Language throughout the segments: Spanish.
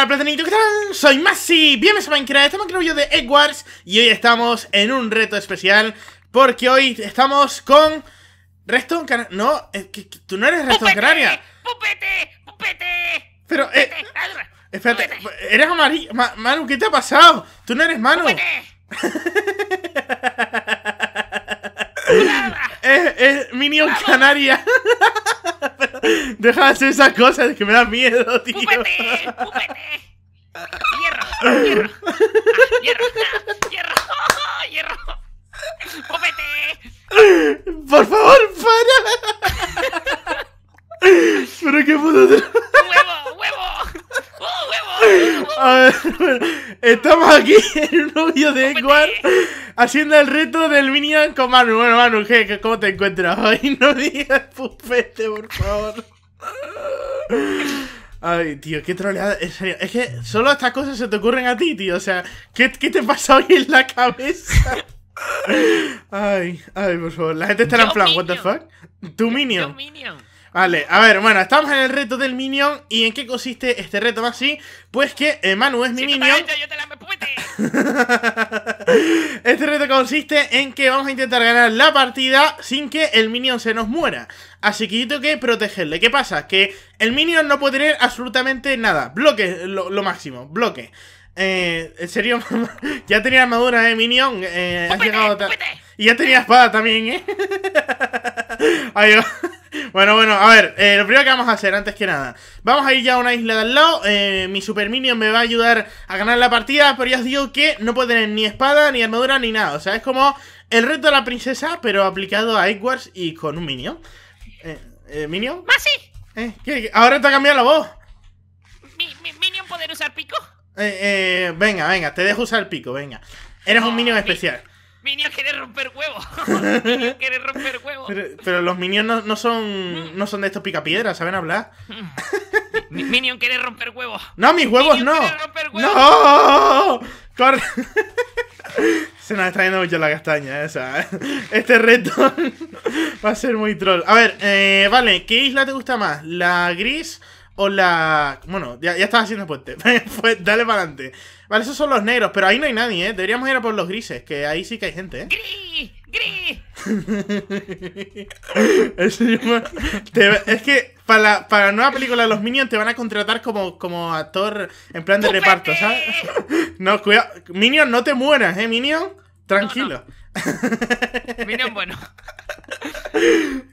Hola platanito, ¿qué tal? Soy Masi, bienvenidos a Minecraft, estamos en el video de Edwards Y hoy estamos en un reto especial Porque hoy estamos con... ¿Reston Canaria... No, tú no eres Reston Canaria ¡Pupete! ¡Pupete! Pero, eh... espérate, eres amarillo... Manu, ¿qué te ha pasado? Tú no eres Manu es, es Minion Canaria Deja de hacer esas cosas que me da miedo, tío. ¡Púpete! ¡Púpete! ¡Hierro! ¡Hierro! Ah, ¡Hierro! Ah, ¡Hierro! ¡Hierro! ¡Púpete! ¡Por favor, para! ¿Pero qué puto ¡Huevo! ¡Huevo! huevo! Uh, huevo. A ver, estamos aquí en un novio de Edward haciendo el reto del Minion con Manu. Bueno, Manu, ¿qué, ¿cómo te encuentras hoy? No digas pupete, por favor. Ay, tío, qué troleada. es que solo estas cosas se te ocurren a ti, tío. O sea, ¿qué, qué te pasa hoy en la cabeza? Ay, ay, por favor. La gente estará en plan, ¿What the fuck? Tu Minion. Vale, a ver, bueno, estamos en el reto del Minion. ¿Y en qué consiste este reto, así Pues que eh, Manu es mi Minion. este reto consiste en que vamos a intentar ganar la partida sin que el Minion se nos muera. Así que yo tengo que protegerle. ¿Qué pasa? Que el Minion no puede tener absolutamente nada. Bloque, lo, máximo, bloque. Eh, en serio, ya tenía armadura eh, Minion. Eh, has llegado Y ya tenía espada también, ¿eh? Adiós. Bueno, bueno, a ver, eh, lo primero que vamos a hacer, antes que nada, vamos a ir ya a una isla de al lado. Eh, mi Super Minion me va a ayudar a ganar la partida, pero ya os digo que no puede tener ni espada, ni armadura, ni nada. O sea, es como el reto de la princesa, pero aplicado a Edwards y con un Minion. Eh, ¿Minion? ¡Masi! ¿Eh? eh ahora te ha cambiado la voz? minion poder usar pico? venga, venga, te dejo usar el pico, venga. Eres un Minion especial. Minion quiere romper huevos. Minion quiere romper huevos. Pero, los Minions no, son, mm. no son de estos picapiedras, saben hablar. Mm. Minion quiere romper huevos. No, mis huevos no. No. Se nos está yendo mucho la castaña esa. ¿eh? Este reto va a ser muy troll. A ver, eh, vale, ¿qué isla te gusta más? ¿La gris? o la... Bueno, ya, ya estaba haciendo puente. Pues, dale para adelante. Vale, esos son los negros, pero ahí no hay nadie, ¿eh? Deberíamos ir a por los grises, que ahí sí que hay gente, ¿eh? ¡Gris! ¡Gris! es que para la, para nueva película de los Minions te van a contratar como, como actor en plan de reparto, ¿sabes? no, cuidado. Minions, no te mueras, ¿eh, Minion? Tranquilo. Minion, bueno.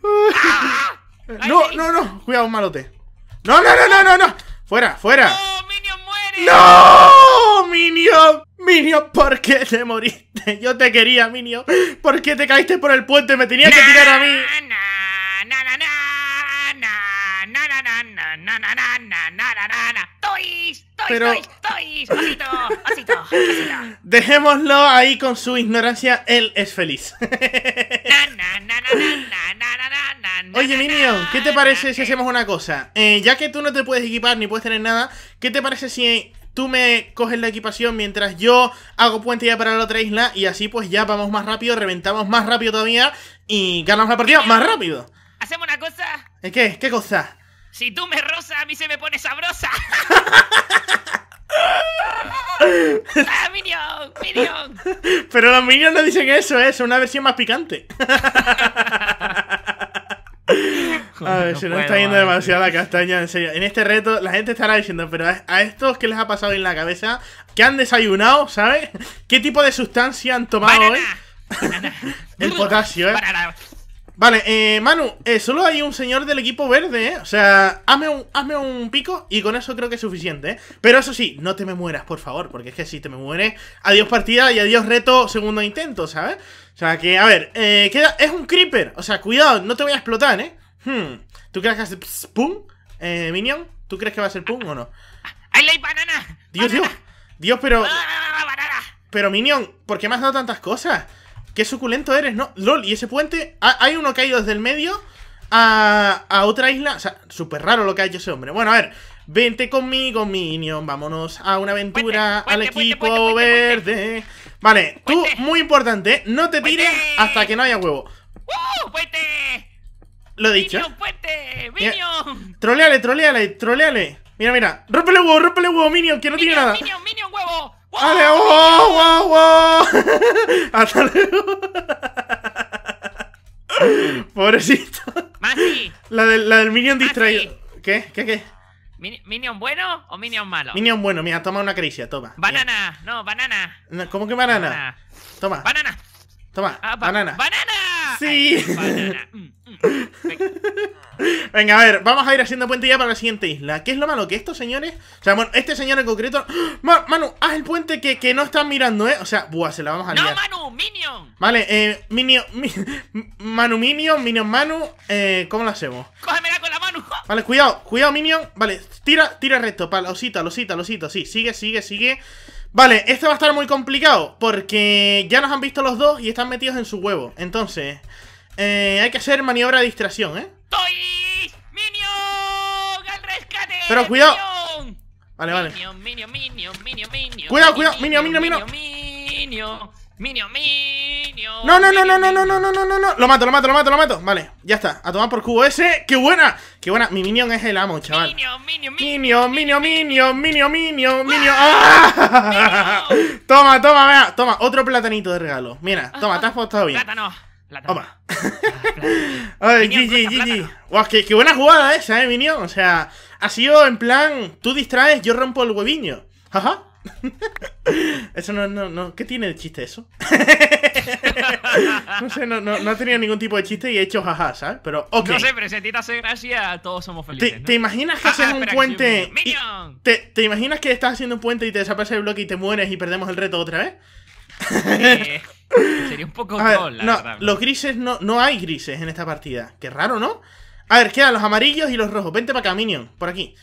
¡Ah! ¡Ah! no, no, no. Cuidado, un malote. ¡No, no, no, no, no! no. ¡Fuera, fuera! ¡No, Minion muere! ¡No! ¡Minion! Minio, ¿por qué te moriste? Yo te quería, Minio. ¿Por qué te caíste por el puente? Me tenías que tirar a mí. Dejémoslo ahí con su ignorancia, él es feliz. Oye, Minion, ¿qué te parece si hacemos una cosa? ya que tú no te puedes equipar ni puedes tener nada, ¿qué te parece si tú me coges la equipación mientras yo hago puente ya para la otra isla? Y así pues ya vamos más rápido, reventamos más rápido todavía y ganamos la partida más rápido. ¿Hacemos una cosa? ¿Qué? ¿Qué cosa? Si tú me rozas, a mí se me pone sabrosa. ¡Ah, Minion! ¡Minion! Pero los Minions no dicen eso, ¿eh? es una versión más picante. a ver, se nos está yendo demasiado la castaña, en serio. En este reto, la gente estará diciendo, pero a estos, ¿qué les ha pasado en la cabeza? ¿Qué han desayunado, sabes? ¿Qué tipo de sustancia han tomado hoy? El potasio, ¿eh? Vale, eh, Manu, eh, solo hay un señor del equipo verde, ¿eh? O sea, hazme un, hazme un pico y con eso creo que es suficiente, ¿eh? Pero eso sí, no te me mueras, por favor, porque es que si te me mueres, adiós partida y adiós reto segundo intento, ¿sabes? O sea, que, a ver, eh, queda, es un creeper, o sea, cuidado, no te voy a explotar, ¿eh? Hmm, ¿tú crees que hace pum? Eh, Minion, ¿tú crees que va a ser pum o no? ay la banana! Dios, Dios, Dios, pero... Banana. Pero Minion, ¿por qué me has dado tantas cosas? Qué suculento eres, ¿no? LOL, y ese puente, hay uno que caído desde el medio a, otra isla. O sea, súper raro lo que ha hecho ese hombre. Bueno, a ver, vente conmigo, Minion. Vámonos a una aventura al equipo verde. Vale, tú, muy importante, no te tires hasta que no haya huevo. ¡Woo, ¡Uh, puente! Lo he dicho. Minion, puente, Minion. Troleale, troleale, troleale. Mira, mira. rompele huevo, rompele huevo, Minion, que no tiene nada. Minion, Minion, huevo. Oh, ¡Wow! wow, wow, wow! Hasta luego. Pobrecito. Masi. La, de, la del Minion distraído. ¿Qué? ¿Qué? ¿Qué? ¿Minion bueno o Minion malo? Minion bueno, mira, toma una caricia, toma. Banana, no, banana. ¿Cómo que banana? Toma. Banana. Toma, ah, banana. ¡Banana! Sí. Mm, mm, venga, a ver, vamos a ir haciendo puente ya para la siguiente isla. ¿Qué es lo malo? Que esto, señores. O sea, bueno, este señor en concreto. Manu, haz el puente que, no están mirando, ¿eh? O sea, buah, se la vamos a liar. ¡No, Manu! ¡Minion! Vale, eh, Minion. Manu Minion, Minion Manu. Eh, ¿Cómo lo hacemos? ¡Cógemela con la mano! Vale, cuidado, cuidado, Minion. Vale, tira, tira recto, para la osita, losita, osita sí. Sigue, sigue, sigue. Vale, este va a estar muy complicado porque ya nos han visto los dos y están metidos en su huevo. Entonces, eh, hay que hacer maniobra de distracción, ¿eh? ¡Toy! ¡Minion! ¡Al rescate! Pero cuidado. Minion. Vale, vale. Minion, minion, minion, minion, minion. Cuidado, cuidado. Minion, minion, minion. Minion, minion. minion. No, no, no, no, no, no, no, no, no, no, Lo mato, lo mato, lo mato, lo mato. Vale, ya está. A tomar por cubo ese. ¡Qué buena! ¡Qué buena! Mi minion es el amo, chaval. Minion, minion, minion, minion, minion, minion, minion, ah, Toma, toma, vea. Toma, otro platanito de regalo. Mira, toma, te has puesto bien. Plátano. Ah, Ay, GG, GG. qué, buena jugada esa, eh, minion. O sea, ha sido en plan, tú distraes, yo rompo el hueviño. Ajá. Eso no, no, no. ¿Qué tiene de chiste eso? no sé, no, no, no ha tenido ningún tipo de chiste y he hecho jaja, ¿sabes? Pero, ok. No sé, pero si a gracia, todos somos felices. ¿Te, imaginas que haces un puente. te, imaginas que estás haciendo un puente y te desaparece el bloque y te mueres y perdemos el reto otra vez? sería un poco la verdad. Los grises no, no hay grises en esta partida. Qué raro, ¿no? A ver, quedan los amarillos y los rojos. Vente para acá, Minion, por aquí.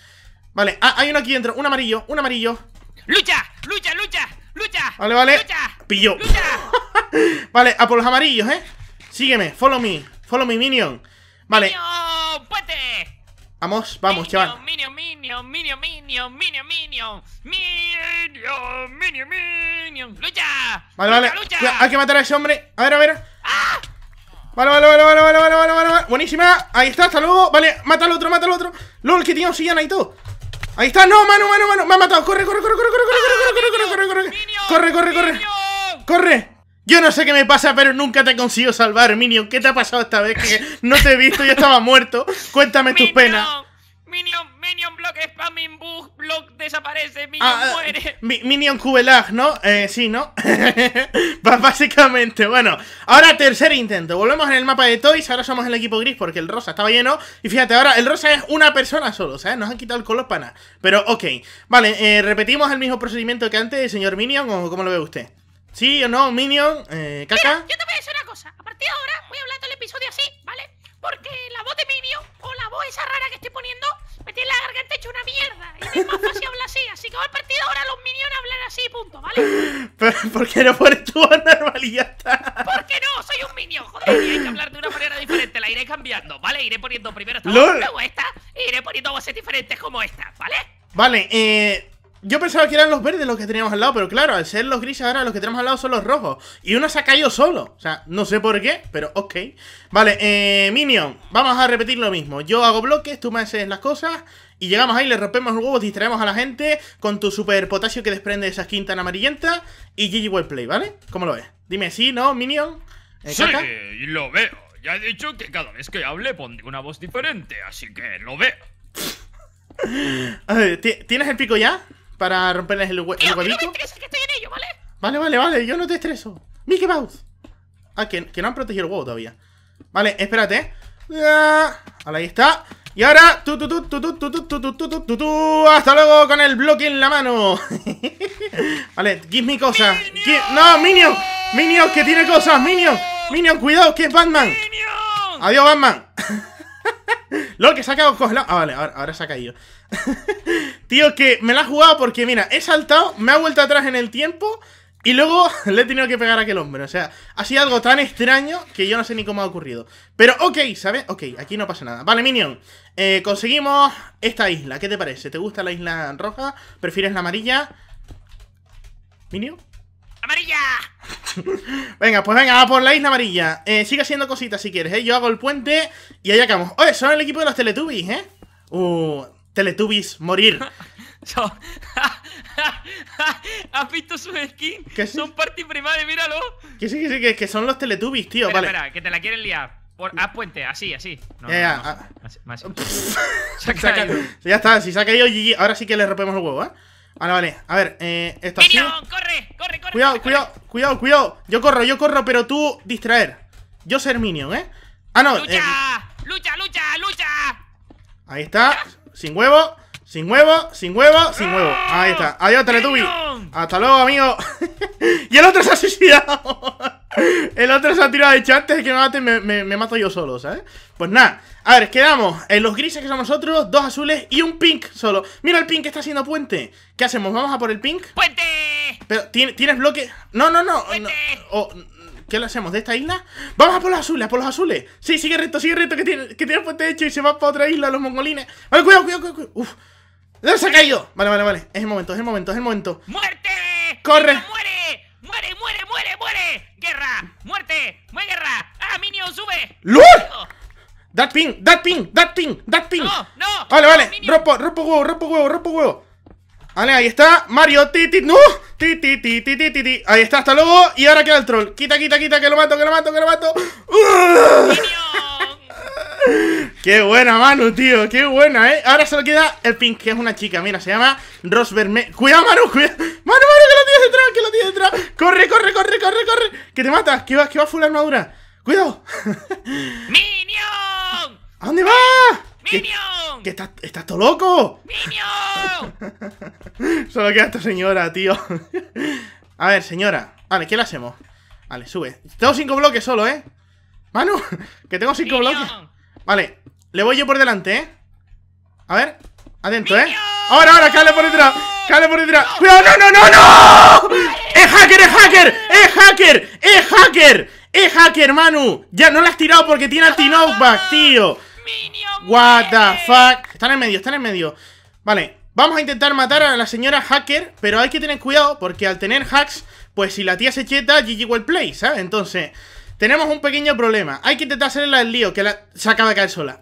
Vale, ah, hay uno aquí dentro. Un amarillo, un amarillo. ¡Lucha! ¡Lucha! ¡Lucha! ¡Lucha! Vale, vale. ¡Pillo! ¡Lucha! vale, a por los amarillos, ¿eh? Sígueme, follow me. Follow me, minion. Vale. ¡Minion! ¡Puente! Vamos, vamos, chaval. Minion, minion, minion, minion, minion, minion, minion, minion, minion. ¡Lucha! Vale, vale. hay que matar a ese hombre. A ver, a ver. ¡Ah! Vale, vale, vale, vale, vale, vale, vale, vale. Buenísima. Ahí está, hasta luego. Vale, mata al otro, mata al otro. LOL, que tiene sillana y todo. Ahí está, no, mano, mano, mano. Me ha matado. Corre, corre, corre, corre, corre, corre, corre, corre, corre, corre, corre, corre, corre. Corre. Yo no sé qué me pasa, pero nunca te consigo salvar, Minion. ¿Qué te ha pasado esta vez? Que no te he visto, yo estaba muerto. Cuéntame tus penas. Minion, Spamming Bug Block desaparece, Minion ah, ah, muere. minion Cubelag, ¿no? Eh, sí, ¿no? Básicamente, bueno. Ahora tercer intento. Volvemos en el mapa de Toys. Ahora somos el equipo gris porque el rosa estaba lleno. Y fíjate, ahora el rosa es una persona solo, ¿sabes? Nos han quitado el color para nada. Pero ok. Vale, eh, repetimos el mismo procedimiento que antes, señor Minion, o cómo lo ve usted. ¿Sí o no, Minion? Eh, ¿Caca? una mierda. Y es más fácil hablar así. Así que partir partido ahora los minions hablan así, punto, ¿vale? Pero, ¿Por qué no pones tu voz normal y ya está? ¿Por qué no? Soy un minion, joder. Y hay que hablar de una manera diferente. La iré cambiando, ¿vale? Iré poniendo primero esta voz, luego esta. Y iré poniendo voces diferentes como esta, ¿vale? Vale, eh... Yo pensaba que eran los verdes los que teníamos al lado, pero claro, al ser los grises ahora los que tenemos al lado son los rojos. Y uno se ha caído solo. O sea, no sé por qué, pero ok. Vale, eh, Minion, vamos a repetir lo mismo. Yo hago bloques, tú me haces las cosas y llegamos ahí, le rompemos los huevos, distraemos a la gente con tu super potasio que desprende esa skin tan amarillenta y GG Worldplay, play, ¿vale? ¿Cómo lo ves? Dime sí, no, Minion. Eh, sí, lo veo. Ya he dicho que cada vez que hable pondré una voz diferente, así que lo veo. ¿tienes el pico ya? Para romperles el, hue huevito. que estoy en ello, ¿vale? Vale, vale, vale, yo no te estreso. Mickey Mouse. Ah, que, que no han protegido el huevo todavía. Vale, espérate. Ah, ahí está. Y ahora, tu, tu, tu, hasta luego con el bloque en la mano. vale, give me cosas. No, Minion, Minion que tiene cosas, Minion, Minion, cuidado que es Batman. Adiós Batman. Lo que se ha caído Ah, vale, ahora, ahora se ha caído. Tío, que me la ha jugado porque, mira, he saltado, me ha vuelto atrás en el tiempo. Y luego le he tenido que pegar a aquel hombre. O sea, ha sido algo tan extraño que yo no sé ni cómo ha ocurrido. Pero ok, ¿sabes? Ok, aquí no pasa nada. Vale, Minion. Eh, conseguimos esta isla. ¿Qué te parece? ¿Te gusta la isla roja? ¿Prefieres la amarilla? ¿Minion? ¡Amarilla! venga, pues venga, a por la isla amarilla. Eh, sigue haciendo cositas si quieres, ¿eh? Yo hago el puente y ahí acabamos. Oye, son el equipo de los Teletubbies, ¿eh? Uh, Teletubbies, morir. ¿Has visto sus skins? son party parte míralo. Que sí, que sí, que, que son los Teletubbies, tío. Espera, espera, que te la quieren liar. haz puente, así, así. ya, ya. ya está, si se ha caído GG, ahora sí que le rompemos el huevo, ¿eh? Ahora, vale, a ver, eh, esto corre, corre, corre! Cuidado, cuidado, cuidado, cuidado. Yo corro, yo corro, pero tú distraer. Yo ser minion, ¿eh? Ah, no. ¡Lucha! Eh, ¡Lucha, lucha, lucha! Ahí está, sin huevo. Sin huevo, sin huevo, sin huevo. Ahí está. Ah, Adiós, Teletubi. Hasta luego, amigo. y el otro se ha suicidado. el otro se ha tirado de hecho antes que me maten, me, me, mato yo solo, ¿sabes? Pues nada. A ver, quedamos en los grises que somos nosotros, dos azules y un pink solo. Mira el pink que está haciendo puente. ¿Qué hacemos? ¿Vamos a por el pink? ¡Puente! Pero, ¿tienes bloque? No, no, no. ¿Qué le hacemos? ¿De esta isla? ¡Vamos a por los azules! ¡A por los azules! Sí, sigue recto, sigue recto, que tiene, que tiene puente hecho y se va para otra isla, los mongolines. A cuidado, cuidado, cuidado. cuidado. Uf. ¡No se ha caído! Vale, vale, vale. Es el momento, es el momento, es el momento. ¡Muerte! ¡Corre! ¡Muere! ¡Muere, muere, muere, muere! ¡Guerra! ¡Muerte! ¡Muere guerra! ¡Ah, Minion, sube! ¡Lul! ¡Datping, ¡That ping! ¡That ping! ¡That ping! ¡That ping! ¡No, no! Vale, vale. ropo ropo huevo, ropo huevo, ropo huevo. Vale, ahí está. Mario, ti, ti, no. Ti, ti, ti, ti, ti, ti, ti. Ahí está, hasta luego. Y ahora queda el troll. Quita, quita, quita, que lo mato, que lo mato, que lo mato. ¡Minion! Qué buena, Manu, tío. Qué buena, ¿eh? Ahora solo queda el pink, que es una chica. Mira, se llama Verme... Cuidado, Manu, cuidado. Manu, Manu, que lo tienes detrás, que lo tienes detrás. Corre, corre, corre, corre, corre. Que te matas, que va, que va full armadura. Cuidado. ¡Minion! ¿A dónde va? ¡Minion! estás, todo loco? ¡Minion! solo queda esta señora, tío. A ver, señora. Vale, ¿qué le hacemos? Vale, sube. Tengo cinco bloques solo, ¿eh? Manu, que tengo cinco bloques. Vale, le voy yo por delante, ¿eh? A ver, atento, ¿eh? Ahora, ahora, cale por detrás Cale por detrás ¡Cuidado! ¡No, no, no, no! ¡Es hacker, es hacker! ¡Es hacker! ¡Es hacker! ¡Es hacker, Manu! Ya, no la has tirado porque tiene anti-knockback, ah, tío What the fuck Está en medio, está en medio Vale, vamos a intentar matar a la señora hacker Pero hay que tener cuidado porque al tener hacks Pues si la tía se cheta, GG well play, ¿sabes? Entonces... Tenemos un pequeño problema. Hay que intentar hacerle el lío, que la... se acaba de caer sola.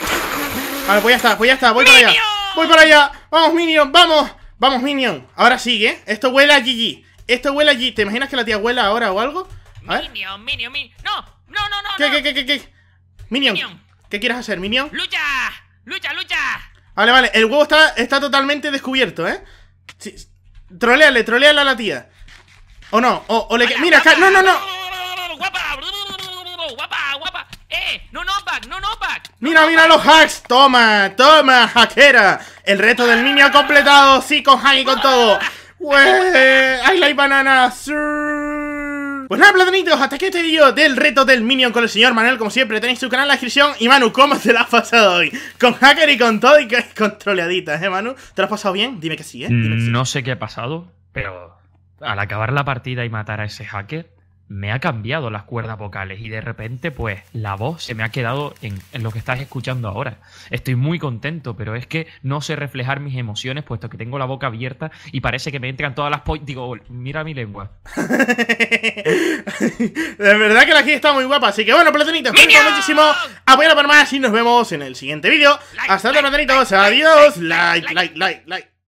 Vale, pues ya está, pues ya está. Voy para allá. Voy para allá. Vamos, Minion, vamos. Vamos, Minion. Ahora sigue. Esto huele a GG. Esto huele a GG. ¿Te imaginas que la tía huela ahora o algo? A ver. Minion, Minion, Minion. No, no, no, no. ¿Qué, qué, qué, qué? qué? Minion. ¿Qué quieres hacer, Minion? ¡Lucha! ¡Lucha, lucha! Vale, vale. El huevo está, está totalmente descubierto, ¿eh? Sí. Troleale, troleale a la tía. O no, o, le... mira, no, no, no. Mira, mira los hacks. Toma, toma, hackera. El reto del niño completado. Sí, con hack y con todo. ¡Ay, la like banana. Pues nada, platanitos, hasta aquí este vídeo del reto del Minion con el señor Manuel. Como siempre, tenéis su canal en la descripción. Y Manu, ¿cómo te la has pasado hoy? Con hacker y con todo y con troleaditas, ¿eh, Manu? ¿Te lo has pasado bien? Dime que sí, ¿eh? Mm, no sé qué ha pasado, pero al acabar la partida y matar a ese hacker, me ha cambiado las cuerdas vocales y de repente pues la voz se me ha quedado en, lo que estás escuchando ahora. Estoy muy contento, pero es que no sé reflejar mis emociones puesto que tengo la boca abierta y parece que me entran todas las... Po Digo, mira mi lengua. de verdad que la gente está muy guapa, así que bueno, platonitos, muchísimo. Apoyalo para más y nos vemos en el siguiente vídeo. Hasta luego, platonitos. Adiós. like, like, like. like.